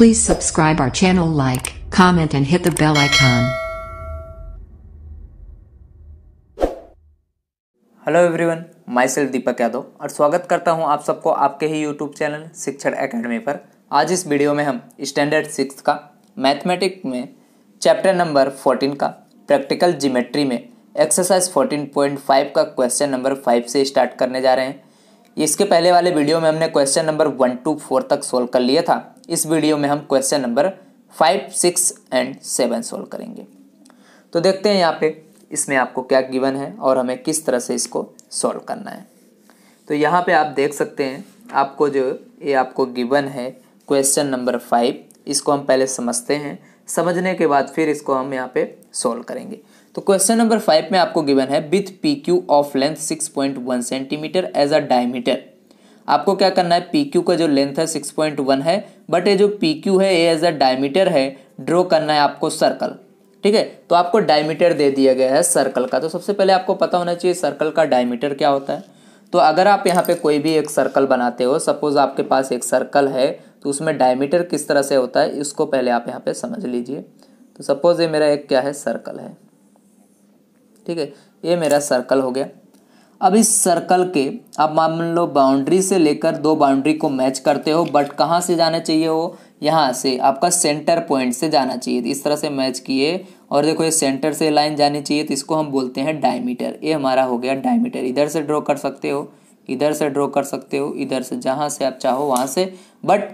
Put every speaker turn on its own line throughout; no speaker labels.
Please subscribe our channel like, comment and hit the bell icon. Hello everyone myself Deepak Yadav और स्वागत करता हूं आप सबको आपके ही यूट्यूब चैनल शिक्षण एकेडमी पर आज इस वीडियो में हम स्टैंडर्ड सिक्स का मैथमेटिक में चैप्टर नंबर फोर्टीन का प्रैक्टिकल जीमेट्री में एक्सरसाइज फोर्टीन पॉइंट फाइव का क्वेश्चन नंबर फाइव से स्टार्ट करने जा रहे हैं इसके पहले वाले वीडियो में हमने question number one two four तक सोल्व कर लिया था इस वीडियो में हम question number five six and seven solve करेंगे तो देखते हैं यहाँ पे इसमें आपको क्या गिवन है और हमें किस तरह से इसको सॉल्व करना है तो यहाँ पे आप देख सकते हैं आपको जो ये आपको गिवन है क्वेश्चन नंबर फाइव इसको हम पहले समझते हैं समझने के बाद फिर इसको हम यहाँ पे सॉल्व करेंगे तो क्वेश्चन नंबर फाइव में आपको गिवन है with P Q of length six point one centimetre as a diameter आपको क्या करना है पी क्यू का जो लेंथ है सिक्स पॉइंट वन है बट ये जो पी क्यू है ये एज अ डायमीटर है ड्रॉ करना है आपको सर्कल ठीक है तो आपको डायमीटर दे दिया गया है सर्कल का तो सबसे पहले आपको पता होना चाहिए सर्कल का डायमीटर क्या होता है तो अगर आप यहाँ पे कोई भी एक सर्कल बनाते हो सपोज आपके पास एक सर्कल है तो उसमें डायमीटर किस तरह से होता है इसको पहले आप यहाँ पे समझ लीजिए तो सपोज ये मेरा एक क्या है सर्कल है ठीक है ये मेरा सर्कल हो गया अब इस सर्कल के आप मान लो बाउंड्री से लेकर दो बाउंड्री को मैच करते हो बट कहाँ से जाना चाहिए वो यहाँ से आपका सेंटर पॉइंट से जाना चाहिए इस तरह से मैच किए और देखो ये सेंटर से लाइन जानी चाहिए तो इसको हम बोलते हैं डायमीटर ये हमारा हो गया डायमीटर इधर से ड्रॉ कर सकते हो इधर से ड्रॉ कर सकते हो इधर से जहाँ से आप चाहो वहाँ से बट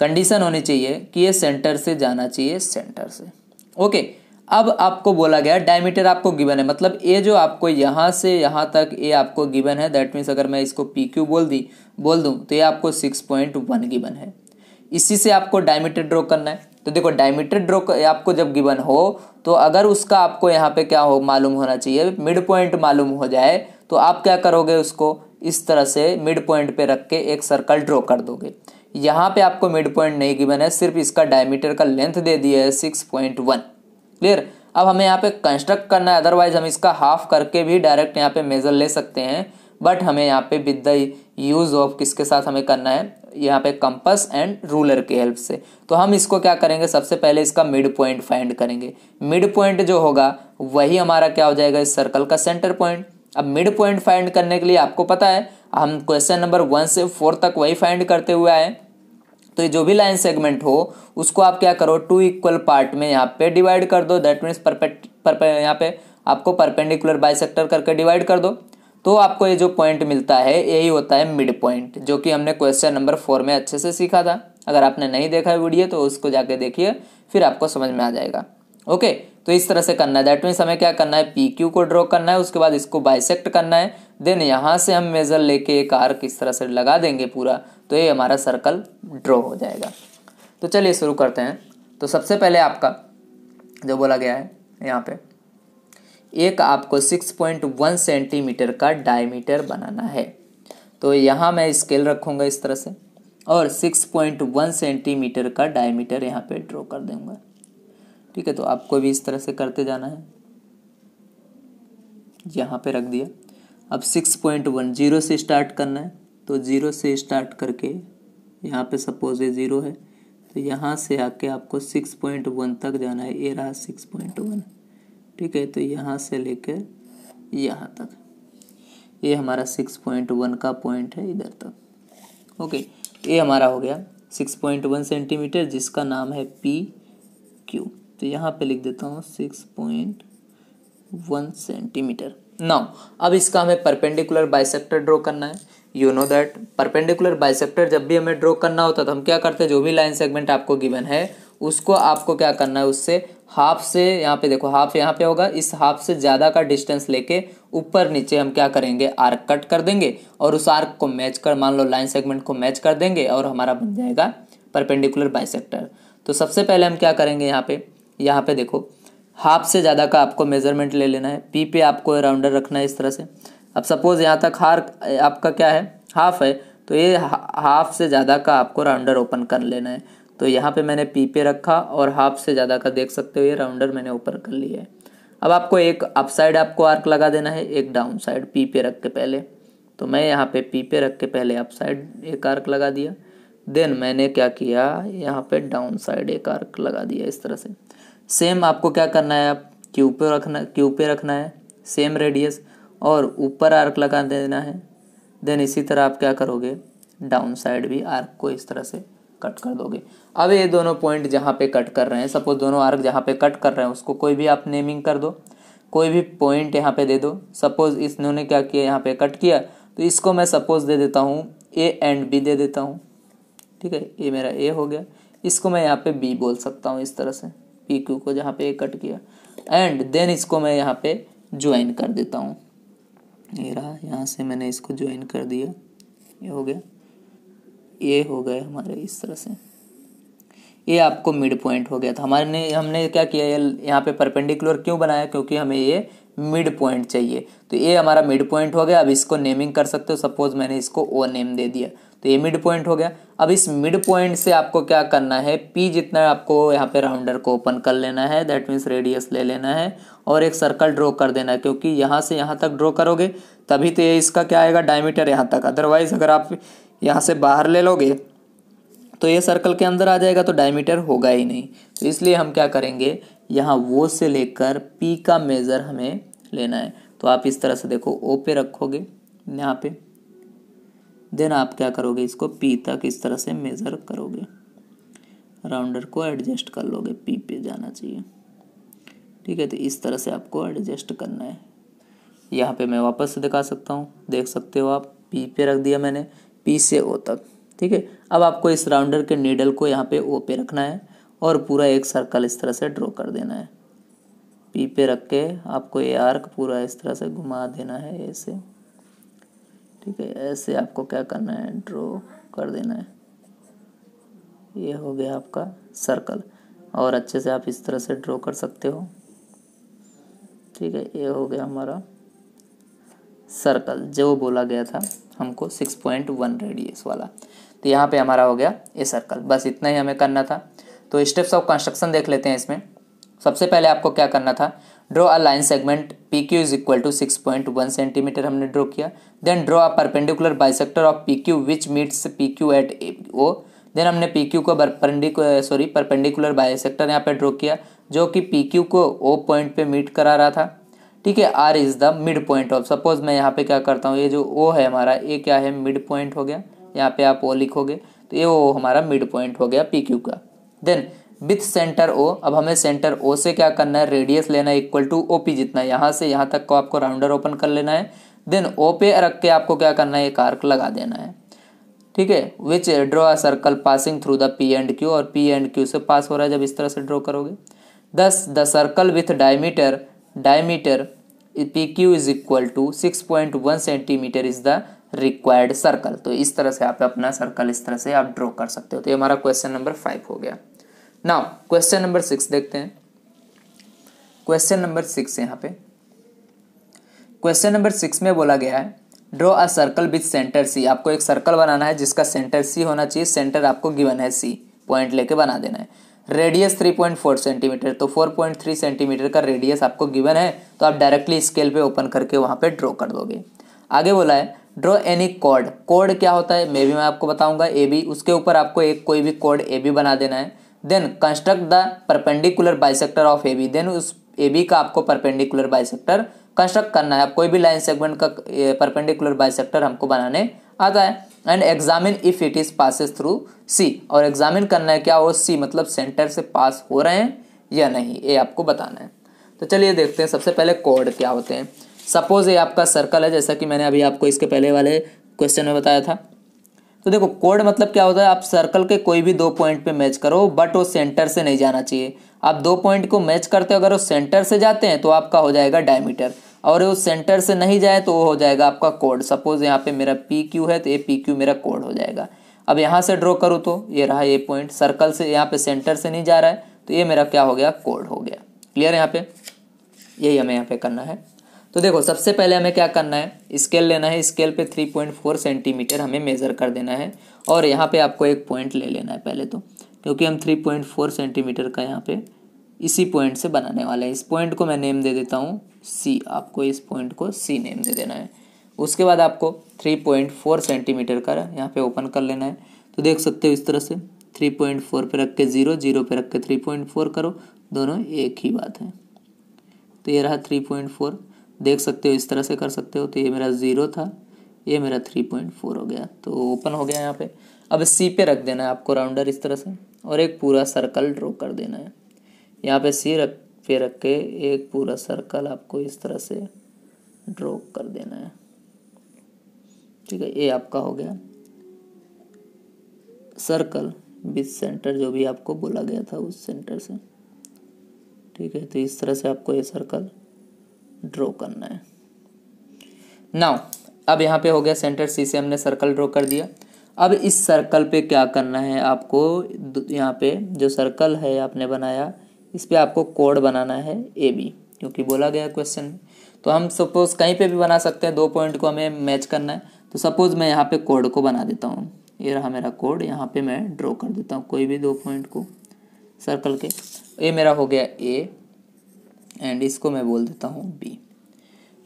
कंडीशन होनी चाहिए कि ये सेंटर से जाना चाहिए सेंटर से ओके अब आपको बोला गया डायमीटर आपको गिवन है मतलब ए जो आपको यहाँ से यहाँ तक ए आपको गिवन है दैट मीन्स अगर मैं इसको पी क्यू बोल दी बोल दूँ तो ये आपको सिक्स पॉइंट वन गिवन है इसी से आपको डायमीटर ड्रॉ करना है तो देखो डायमीटर ड्रॉ आपको जब गिवन हो तो अगर उसका आपको यहाँ पे क्या हो मालूम होना चाहिए मिड पॉइंट मालूम हो जाए तो आप क्या करोगे उसको इस तरह से मिड पॉइंट पे रख के एक सर्कल ड्रॉ कर दोगे यहाँ पे आपको मिड पॉइंट नहीं गिवन है सिर्फ इसका डायमीटर का लेंथ दे दिया है सिक्स पॉइंट वन क्लियर अब हमें यहाँ पे कंस्ट्रक्ट करना है अदरवाइज हम इसका हाफ करके भी डायरेक्ट यहाँ पे मेजर ले सकते हैं बट हमें यहाँ पे विद द यूज ऑफ किसके साथ हमें करना है यहाँ पे कंपस एंड रूलर की हेल्प से तो हम इसको क्या करेंगे सबसे पहले इसका मिड पॉइंट फाइंड करेंगे मिड पॉइंट जो होगा वही हमारा क्या हो जाएगा इस सर्कल का सेंटर पॉइंट अब मिड पॉइंट फाइंड करने के लिए आपको पता है हम क्वेश्चन नंबर वन से फोर तक वही फाइंड करते हुए आए तो ये जो भी लाइन सेगमेंट हो उसको आप क्या करो टू इक्वल पार्ट में यहाँ पे डिवाइड कर दो दैट मीन्स परपेक्ट पर यहाँ पे आपको परपेंडिकुलर बाइसेक्टर करके डिवाइड कर दो तो आपको ये जो पॉइंट मिलता है यही होता है मिड पॉइंट जो कि हमने क्वेश्चन नंबर फोर में अच्छे से सीखा था अगर आपने नहीं देखा है वीडियो तो उसको जाके देखिए फिर आपको समझ में आ जाएगा ओके तो इस तरह से करना है दैट मीन्स हमें क्या करना है पी क्यू को ड्रॉ करना है उसके बाद इसको बाइसेक्ट करना है देन यहाँ से हम मेजर लेके एक आर्क इस तरह से लगा देंगे पूरा तो ये हमारा सर्कल ड्रॉ हो जाएगा तो चलिए शुरू करते हैं तो सबसे पहले आपका जो बोला गया है यहाँ पे एक आपको 6.1 सेंटीमीटर का डायमीटर बनाना है तो यहाँ मैं स्केल रखूँगा इस तरह से और 6.1 सेंटीमीटर का डायमीटर यहाँ पे ड्रॉ कर दूँगा ठीक है तो आपको भी इस तरह से करते जाना है यहाँ पे रख दिया अब 6.10 से स्टार्ट करना है तो ज़ीरो से स्टार्ट करके यहाँ पे सपोज ये ज़ीरो है तो यहाँ से आके आपको सिक्स पॉइंट वन तक जाना है ये रहा सिक्स पॉइंट वन ठीक है तो यहाँ से लेकर यहाँ तक ये हमारा सिक्स पॉइंट वन का पॉइंट है इधर तक ओके ये हमारा हो गया सिक्स पॉइंट वन सेंटीमीटर जिसका नाम है पी क्यू तो यहाँ पे लिख देता हूँ six point one centimetre now अब इसका हमें परपेंडिकुलर बाइसेक्टर ड्रॉ करना है you know that perpendicular bisector जब भी हमें ड्रॉ करना होता तो हम क्या करते हैं जो भी लाइन सेगमेंट आपको गिवन है उसको आपको क्या करना है उससे हाफ से यहाँ पे देखो हाफ यहाँ पे होगा इस हाफ से ज़्यादा का डिस्टेंस लेके ऊपर नीचे हम क्या करेंगे आर्क कट कर देंगे और उस आर्क को मैच कर मान लो लाइन सेगमेंट को मैच कर देंगे और हमारा बन जाएगा परपेंडिकुलर बाइसेक्टर तो सबसे पहले हम क्या करेंगे यहाँ पे यहाँ पे देखो हाफ से ज़्यादा का आपको मेजरमेंट ले लेना है पी पे आपको राउंडर रखना है इस तरह से अब सपोज़ यहाँ तक हार आपका क्या है हाफ है तो ये हाफ से ज़्यादा का आपको राउंडर ओपन कर लेना है तो यहाँ पे मैंने पी पे रखा और हाफ से ज़्यादा का देख सकते हो ये राउंडर मैंने ओपन कर लिया है अब आपको एक अप साइड आपको आर्क लगा देना है एक डाउन साइड पी पे रख के पहले तो मैं यहाँ पे पी पे रख के पहले अप साइड एक आर्क लगा दिया देन मैंने क्या किया यहाँ पे डाउन साइड एक आर्क लगा दिया इस तरह से सेम आपको क्या करना है आप क्यू पे रखना क्यू पे रखना है सेम रेडियस और ऊपर आर्क लगा देना है देन इसी तरह आप क्या करोगे डाउन साइड भी आर्क को इस तरह से कट कर दोगे अब ये दोनों पॉइंट जहाँ पे कट कर रहे हैं सपोज दोनों आर्क जहाँ पे कट कर रहे हैं उसको कोई भी आप नेमिंग कर दो कोई भी पॉइंट यहाँ पे दे दो सपोज इसने क्या किया यहाँ पे कट किया तो इसको मैं सपोज दे देता हूँ ए एंड बी दे देता हूँ ठीक है ये मेरा ए हो गया इसको मैं यहाँ पे बी बोल सकता हूँ इस तरह से पी क्यू को जहाँ पे ए कट किया एंड देन इसको मैं यहाँ पे ज्वाइन कर देता हूँ ये रहा यहाँ से मैंने इसको ज्वाइन कर दिया ये हो गया ये हो गए हमारे इस तरह से ये आपको मिड पॉइंट हो गया था हमारे हमने क्या किया ये यहाँ पे परपेंडिकुलर क्यों बनाया क्योंकि हमें ये मिड पॉइंट चाहिए तो ये हमारा मिड पॉइंट हो गया अब इसको नेमिंग कर सकते हो सपोज मैंने इसको ओ नेम दे दिया तो ये मिड पॉइंट हो गया अब इस मिड पॉइंट से आपको क्या करना है पी जितना आपको यहाँ पे राउंडर को ओपन कर लेना है दैट मीन्स रेडियस ले लेना है और एक सर्कल ड्रॉ कर देना है क्योंकि यहाँ से यहाँ तक ड्रॉ करोगे तभी तो ये इसका क्या आएगा डायमीटर यहाँ तक अदरवाइज अगर आप यहाँ से बाहर ले लोगे तो ये सर्कल के अंदर आ जाएगा तो डायमीटर होगा ही नहीं तो इसलिए हम क्या करेंगे यहाँ वो से लेकर पी का मेज़र हमें लेना है तो आप इस तरह से देखो ओ पे रखोगे यहाँ पे देन आप क्या करोगे इसको पी तक इस तरह से मेज़र करोगे राउंडर को एडजस्ट कर लोगे पी पे जाना चाहिए ठीक है तो इस तरह से आपको एडजस्ट करना है यहाँ पे मैं वापस से दिखा सकता हूँ देख सकते हो आप पी पे रख दिया मैंने पी से ओ तक ठीक है अब आपको इस राउंडर के नीडल को यहाँ पे ओ पे रखना है और पूरा एक सर्कल इस तरह से ड्रॉ कर देना है पी पे रख के आपको ये आर्क पूरा इस तरह से घुमा देना है ऐसे ठीक है ऐसे आपको क्या करना है ड्रॉ कर देना है ये हो गया आपका सर्कल और अच्छे से आप इस तरह से ड्रॉ कर सकते हो ठीक है ये हो गया हमारा सर्कल जो बोला गया था हमको सिक्स पॉइंट वन रेडियस वाला तो यहाँ पे हमारा हो गया ये सर्कल बस इतना ही हमें करना था तो स्टेप्स ऑफ कंस्ट्रक्शन देख लेते हैं इसमें सबसे पहले आपको क्या करना था draw a line segment P Q is equal to six point one centimetre हमने ड्रॉ किया then draw a perpendicular bisector of P Q which meets P Q at O then हमने पी क्यू को sorry perpendicular bisector यहाँ पे draw किया जो कि P Q को ओ पॉइंट पे मीट करा रहा था ठीक है R is the mid point of suppose मैं यहाँ पे क्या करता हूँ ये जो ओ है हमारा ये क्या है मिड पॉइंट हो गया यहाँ पे आप ओ लिखोगे तो ये ओ हमारा मिड पॉइंट हो गया पी क्यू का देन विथ सेंटर ओ अब हमें सेंटर ओ से क्या करना है रेडियस लेना है इक्वल टू ओ पी जितना है यहाँ से यहाँ तक को आपको राउंडर ओपन कर लेना है देन ओ पे रख के आपको क्या करना है एक आर्क लगा देना है ठीक है which draw a circle passing through the P and Q और पी एंड क्यू से पास हो रहा है जब इस तरह से ड्रॉ करोगे thus the circle with diameter diameter P Q is equal to six point one centimetre is the required circle तो इस तरह से आप अपना सर्कल इस तरह से आप ड्रॉ कर सकते हो तो ये हमारा क्वेश्चन नंबर फाइव हो गया नाउ क्वेश्चन नंबर सिक्स देखते हैं क्वेश्चन नंबर सिक्स यहाँ पे क्वेश्चन नंबर सिक्स में बोला गया है draw a circle with centre C आपको एक सर्कल बनाना है जिसका सेंटर सी होना चाहिए सेंटर आपको गिवन है सी पॉइंट लेके बना देना है रेडियस 3.4 सेंटीमीटर तो 4.3 सेंटीमीटर का रेडियस आपको गिवन है तो आप डायरेक्टली स्केल पे ओपन करके वहाँ पे ड्रॉ कर दोगे आगे बोला है ड्रॉ एनी कॉर्ड कॉर्ड क्या होता है मे भी मैं आपको बताऊंगा ए बी उसके ऊपर आपको एक कोई भी कॉर्ड ए बी बना देना है then construct the perpendicular bisector of A B then उस ए बी का आपको परपेंडिकुलर बाइसेक्टर कंस्ट्रक्ट करना है आप कोई भी लाइन सेगमेंट का परपेंडिकुलर बाइसेक्टर हमको बनाने आता है and examine if it is passes through C और एग्जामिन करना है क्या वो सी मतलब सेंटर से पास हो रहे हैं या नहीं ये आपको बताना है तो चलिए देखते हैं सबसे पहले कोड क्या होते हैं सपोज ये आपका सर्कल है जैसा कि मैंने अभी आपको इसके पहले वाले क्वेश्चन में बताया था तो देखो कोड मतलब क्या होता है आप सर्कल के कोई भी दो पॉइंट पे मैच करो बट वो सेंटर से नहीं जाना चाहिए आप दो पॉइंट को मैच करते हो अगर वो सेंटर से जाते हैं तो आपका हो जाएगा डायमीटर और वो सेंटर से नहीं जाए तो वो हो जाएगा आपका कोड सपोज यहाँ पे मेरा पी क्यू है तो ये पी क्यू मेरा कोड हो जाएगा अब यहाँ से ड्रॉ करूँ तो ये रहा ये पॉइंट सर्कल से यहाँ पे सेंटर से नहीं जा रहा है तो ये मेरा क्या हो गया कोड हो गया क्लियर यहाँ पे यही हमें यहाँ पे करना है तो देखो सबसे पहले हमें क्या करना है स्केल लेना है स्केल पे 3.4 सेंटीमीटर हमें मेज़र कर देना है और यहाँ पे आपको एक पॉइंट ले लेना है पहले तो क्योंकि हम 3.4 सेंटीमीटर का यहाँ पे इसी पॉइंट से बनाने वाले हैं इस पॉइंट को मैं नेम दे देता हूँ सी आपको इस पॉइंट को सी नेम दे देना है उसके बाद आपको फोर सेंटीमीटर का यहाँ पे ओपन कर लेना है तो देख सकते हो इस तरह से थ्री पॉइंट फोर पे रख के ज़ीरो जीरो पे रख के थ्री पॉइंट फोर करो दोनों एक ही बात है तो ये रहा थ्री पॉइंट फोर देख सकते हो इस तरह से कर सकते हो तो ये मेरा ज़ीरो था ये मेरा थ्री पॉइंट फोर हो गया तो ओपन हो गया यहाँ पे अब सी पे रख देना है आपको राउंडर इस तरह से और एक पूरा सर्कल ड्रॉ कर देना है यहाँ पे सी रख पे रख के एक पूरा सर्कल आपको इस तरह से ड्रॉ कर देना है ठीक है ये आपका हो गया सर्कल विथ सेंटर जो भी आपको बोला गया था उस सेंटर से ठीक है तो इस तरह से आपको ये सर्कल ड्रॉ करना है नाउ अब यहाँ पे हो गया सेंटर सी से हमने सर्कल ड्रॉ कर दिया अब इस सर्कल पे क्या करना है आपको यहाँ पे जो सर्कल है आपने बनाया इस पर आपको कोड बनाना है ए बी क्योंकि बोला गया क्वेश्चन में तो हम सपोज कहीं पे भी बना सकते हैं दो पॉइंट को हमें मैच करना है तो सपोज मैं यहाँ पे कोड को बना देता हूँ ये रहा मेरा कोड यहाँ पे मैं ड्रॉ कर देता हूँ कोई भी दो पॉइंट को सर्कल के ये मेरा हो गया ए एंड इसको मैं बोल देता हूँ बी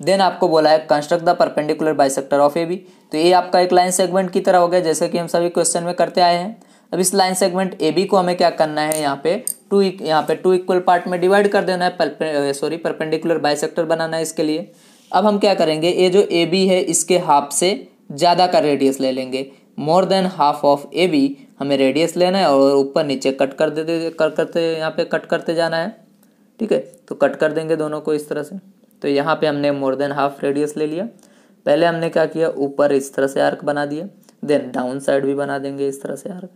देन आपको बोला है construct the perpendicular sector of A B तो ये आपका एक लाइन सेगमेंट की तरह हो गया जैसे कि हम सभी क्वेश्चन में करते आए हैं अब इस लाइन सेगमेंट ए बी को हमें क्या करना है यहाँ पे टू e, यहाँ पे टू इक्वल पार्ट में डिवाइड कर देना है सॉरी परपेंडिकुलर सेक्टर बनाना है इसके लिए अब हम क्या करेंगे ये जो ए बी है इसके हाफ से ज़्यादा का रेडियस ले लेंगे more than half of A B हमें रेडियस लेना है और ऊपर नीचे कट कर देते कर करते यहाँ पे कट करते जाना है ठीक है तो कट कर देंगे दोनों को इस तरह से तो यहाँ पे हमने मोर देन हाफ रेडियस ले लिया पहले हमने क्या किया ऊपर इस तरह से आर्क बना दिया देन डाउन साइड भी बना देंगे इस तरह से आर्क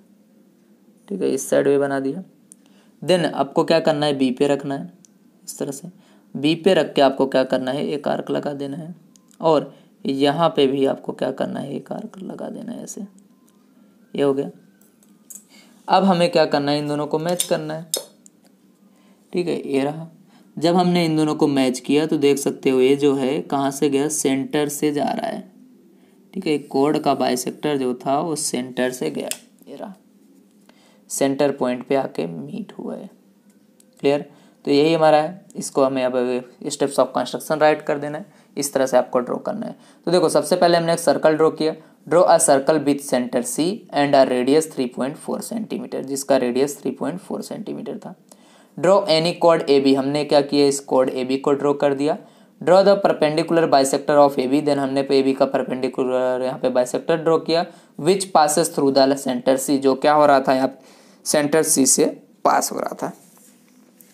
ठीक है इस साइड भी बना दिया देन आपको क्या करना है बी पे रखना है इस तरह से बी पे रख के आपको क्या करना है एक आर्क लगा देना है और यहाँ पे भी आपको क्या करना है एक आर्क लगा देना है ऐसे ये हो गया अब हमें क्या करना है इन दोनों को मैच करना है ठीक है ये रहा जब हमने इन दोनों को मैच किया तो देख सकते हो ये जो है कहाँ से गया सेंटर से जा रहा है ठीक है कोड का बाइसेक्टर जो था वो सेंटर से गया ये रहा सेंटर पॉइंट पे आके मीट हुआ है क्लियर तो यही हमारा है इसको हमें अब स्टेप्स ऑफ कंस्ट्रक्शन राइट कर देना है इस तरह से आपको ड्रॉ करना है तो देखो सबसे पहले हमने एक सर्कल ड्रॉ किया draw a circle with centre C and a radius 3.4 centimetre जिसका रेडियस 3.4 सेंटीमीटर था ड्रॉ एनी कोड ए बी हमने क्या किया इस कोड ए बी को ड्रॉ कर दिया draw the perpendicular bisector of A B then हमने पे ए बी का परपेंडिकुलर यहाँ पे बाइसेक्टर ड्रॉ किया which passes through the centre C जो क्या हो रहा था यहाँ सेंटर सी से पास हो रहा था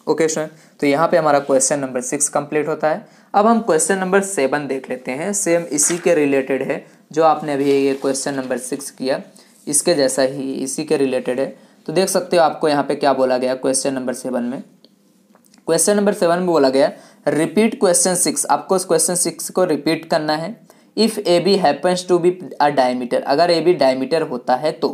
ओके okay, तो यहाँ पे हमारा क्वेश्चन नंबर सिक्स कंप्लीट होता है अब हम क्वेश्चन नंबर सेवन देख लेते हैं सेम इसी के रिलेटेड है जो आपने अभी ये क्वेश्चन नंबर सिक्स किया इसके जैसा ही इसी के रिलेटेड है तो देख सकते हो आपको यहाँ पे क्या बोला गया क्वेश्चन नंबर सेवन में क्वेश्चन नंबर सेवन में बोला गया रिपीट क्वेश्चन सिक्स आपको उस क्वेश्चन सिक्स को रिपीट करना है if A B happens to be a diameter अगर ए बी डायमीटर होता है तो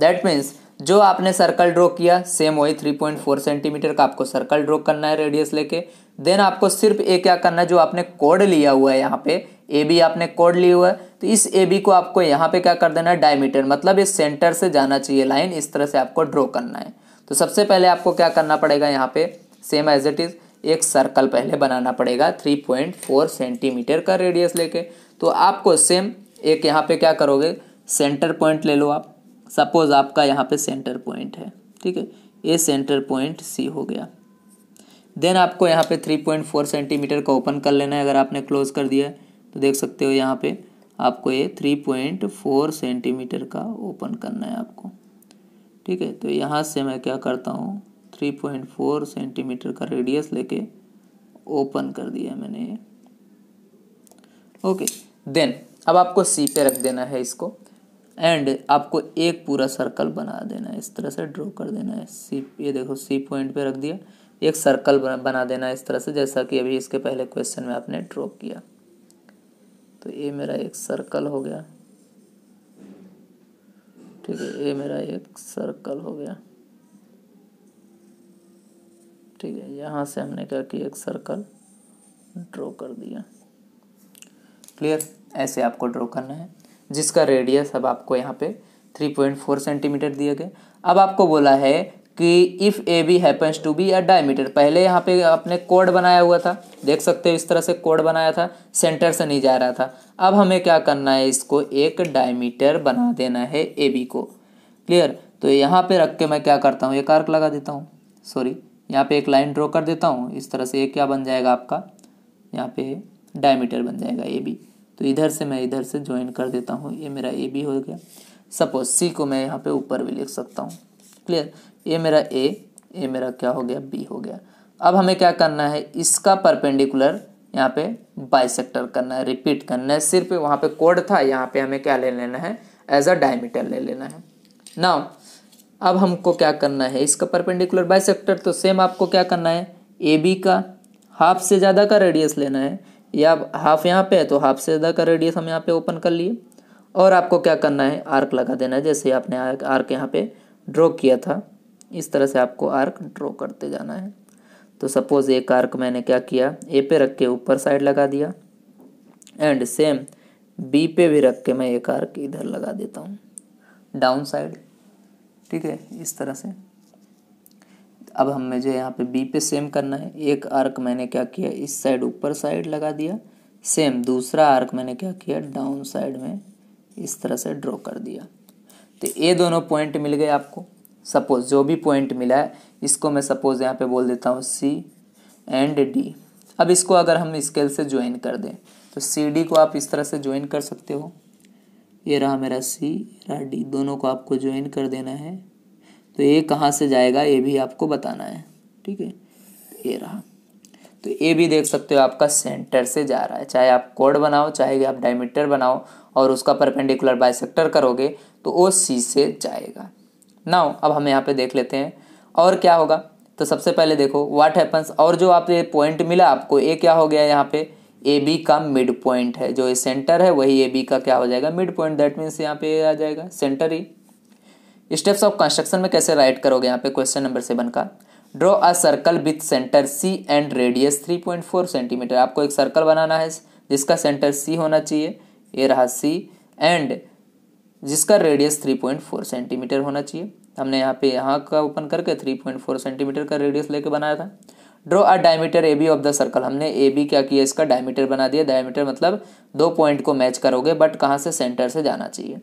दैट मीन्स जो आपने सर्कल ड्रॉ किया सेम वही 3.4 सेंटीमीटर का आपको सर्कल ड्रॉ करना है रेडियस लेके देन आपको सिर्फ ए क्या करना है जो आपने कोड लिया हुआ है यहाँ पे ए बी आपने कोड लिया हुआ है तो इस ए बी को आपको यहाँ पे क्या कर देना है डायमीटर मतलब इस सेंटर से जाना चाहिए लाइन इस तरह से आपको ड्रॉ करना है तो सबसे पहले आपको क्या करना पड़ेगा यहाँ पे सेम एज इट इज़ एक सर्कल पहले बनाना पड़ेगा थ्री पॉइंट फोर सेंटीमीटर का रेडियस लेके तो आपको सेम एक यहाँ पे क्या करोगे सेंटर पॉइंट ले लो आप सपोज़ आपका यहाँ पे सेंटर पॉइंट है ठीक है ए सेंटर पॉइंट सी हो गया देन आपको यहाँ पे थ्री पॉइंट फोर सेंटीमीटर का ओपन कर लेना है अगर आपने क्लोज कर दिया है तो देख सकते हो यहाँ पे आपको ये थ्री पॉइंट फोर सेंटीमीटर का ओपन करना है आपको ठीक है तो यहाँ से मैं क्या करता हूँ थ्री पॉइंट फोर सेंटीमीटर का रेडियस लेके ओपन कर दिया मैंने ये ओके देन अब आपको सी पे रख देना है इसको एंड आपको एक पूरा सर्कल बना देना है इस तरह से ड्रॉ कर देना है सी ये देखो सी पॉइंट पे रख दिया एक सर्कल बना देना है इस तरह से जैसा कि अभी इसके पहले क्वेश्चन में आपने ड्रॉ किया तो ये मेरा एक सर्कल हो गया ठीक है ये मेरा एक सर्कल हो गया ठीक है यहाँ से हमने क्या कि एक सर्कल ड्रॉ कर दिया क्लियर ऐसे आपको ड्रॉ करना है जिसका रेडियस अब आपको यहाँ पे 3.4 सेंटीमीटर दिया गया अब आपको बोला है कि if A B happens to be a diameter पहले यहाँ पे आपने कोड बनाया हुआ था देख सकते हो इस तरह से कोड बनाया था सेंटर से नहीं जा रहा था अब हमें क्या करना है इसको एक डायमीटर बना देना है ए बी को क्लियर तो यहाँ पे रख के मैं क्या करता हूँ एक आर्क लगा देता हूँ सॉरी यहाँ पे एक लाइन ड्रॉ कर देता हूँ इस तरह से ये क्या बन जाएगा आपका यहाँ पे डायमीटर बन जाएगा ए बी तो इधर से मैं इधर से ज्वाइन कर देता हूँ ये मेरा ए बी हो गया सपोज सी को मैं यहाँ पे ऊपर भी लिख सकता हूँ क्लियर ये मेरा ए ये मेरा क्या हो गया बी हो गया अब हमें क्या करना है इसका परपेंडिकुलर यहाँ पे बाइसेक्टर करना है रिपीट करना है सिर्फ वहाँ पे कोड था यहाँ पे हमें क्या ले लेना है एज अ डायमीटर ले लेना है ना अब हमको क्या करना है इसका परपेंडिकुलर बाइसेक्टर तो सेम आपको क्या करना है ए बी का हाफ से ज़्यादा का रेडियस लेना है या हाफ यहाँ पे है तो हाफ से ज़्यादा का रेडियस हम यहाँ पे ओपन कर लिए और आपको क्या करना है आर्क लगा देना है जैसे आपने आर्क यहाँ पे ड्रॉ किया था इस तरह से आपको आर्क ड्रॉ करते जाना है तो सपोज़ एक आर्क मैंने क्या किया ए पे रख के ऊपर साइड लगा दिया एंड सेम बी पे भी रख के मैं एक आर्क इधर लगा देता हूँ डाउन साइड ठीक है इस तरह से अब हम मुझे यहाँ पे बी पे सेम करना है एक आर्क मैंने क्या किया इस साइड ऊपर साइड लगा दिया सेम दूसरा आर्क मैंने क्या किया डाउन साइड में इस तरह से ड्रॉ कर दिया तो ये दोनों पॉइंट मिल गए आपको सपोज जो भी पॉइंट मिला है इसको मैं सपोज यहाँ पे बोल देता हूँ सी एंड डी अब इसको अगर हम स्केल से ज्वाइन कर दें तो सी डी को आप इस तरह से ज्वाइन कर सकते हो ये रहा मेरा सी रहा डी दोनों को आपको ज्वाइन कर देना है तो ये कहाँ से जाएगा ये भी आपको बताना है ठीक है ये रहा तो ये भी देख सकते हो आपका सेंटर से जा रहा है चाहे आप कोड बनाओ चाहे आप डायमीटर बनाओ और उसका परपेंडिकुलर बायसेक्टर करोगे तो वो सी से जाएगा नाउ अब हम यहाँ पे देख लेते हैं और क्या होगा तो सबसे पहले देखो व्हाट हैपन्स और जो आप पॉइंट मिला आपको ए क्या हो गया यहाँ पे ए बी का मिड पॉइंट है जो ये सेंटर है वही ए बी का क्या हो जाएगा मिड पॉइंट दैट मीन्स यहाँ पे आ जाएगा सेंटर ही स्टेप्स ऑफ कंस्ट्रक्शन में कैसे राइट करोगे यहाँ पे क्वेश्चन नंबर सेवन का draw a circle with centre C and radius three point four centimetre आपको एक सर्कल बनाना है जिसका सेंटर सी होना चाहिए ये रहा सी एंड जिसका रेडियस 3.4 सेंटीमीटर होना चाहिए हमने यहाँ पे यहाँ का ओपन करके 3.4 सेंटीमीटर का रेडियस लेके बनाया था draw a diameter A B of the circle हमने ए बी क्या किया इसका डायमीटर बना दिया डायमीटर मतलब दो पॉइंट को मैच करोगे बट कहाँ से सेंटर से जाना चाहिए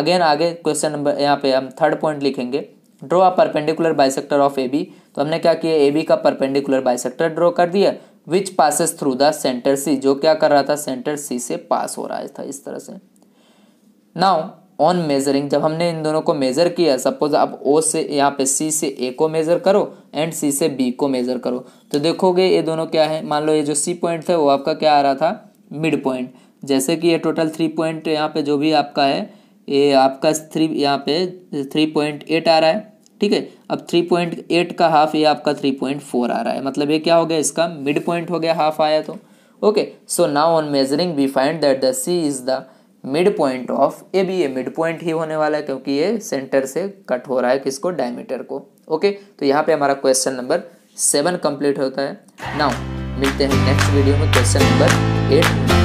अगेन आगे क्वेश्चन नंबर यहाँ पे हम थर्ड पॉइंट लिखेंगे draw a perpendicular bisector of A B तो हमने क्या किया ए बी का परपेंडिकुलर बाइसेक्टर ड्रॉ कर दिया which passes through the centre C जो क्या कर रहा था सेंटर सी से पास हो रहा था इस तरह से नाउ ऑन मेजरिंग जब हमने इन दोनों को मेजर किया सपोज आप ओ से यहाँ पे सी से ए को मेजर करो एंड सी से बी को मेजर करो तो देखोगे ये दोनों क्या है मान लो ये जो सी पॉइंट था वो आपका क्या आ रहा था मिड पॉइंट जैसे कि ये टोटल थ्री पॉइंट यहाँ पे जो भी आपका है ये आपका थ्री यहाँ पे थ्री पॉइंट एट आ रहा है ठीक है अब थ्री पॉइंट एट का हाफ ये आपका थ्री पॉइंट फोर आ रहा है मतलब ये क्या हो गया इसका मिड पॉइंट हो गया हाफ आया तो okay so now on measuring we find that the C is the mid point of A B ये मिड पॉइंट ही होने वाला है क्योंकि ये सेंटर से कट हो रहा है किसको डायमीटर को ओके तो यहाँ पे हमारा क्वेश्चन नंबर सेवन कंप्लीट होता है नाउ मिलते हैं नेक्स्ट वीडियो में क्वेश्चन नंबर एट